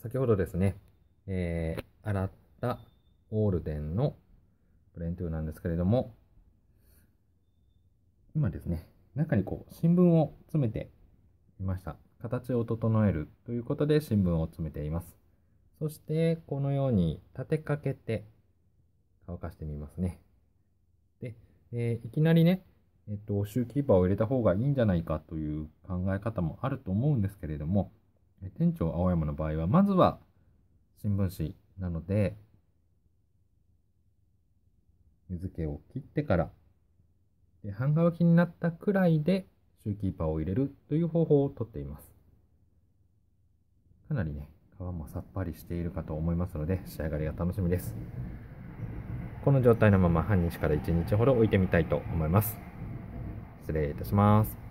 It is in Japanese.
先ほどですね、えー、洗ったオールデンのプレントゥーなんですけれども、今ですね、中にこう新聞を詰めてみました。形を整えるということで新聞を詰めています。そしてこのように立てかけて乾かしてみますね。で、えー、いきなりね、えっと、シューキーパーを入れた方がいいんじゃないかという考え方もあると思うんですけれども、店長青山の場合は、まずは新聞紙なので、水気を切ってから、で半乾きになったくらいで、シューキーパーを入れるという方法をとっています。かなりね、皮もさっぱりしているかと思いますので、仕上がりが楽しみです。この状態のまま半日から1日ほど置いてみたいと思います。失礼いたします。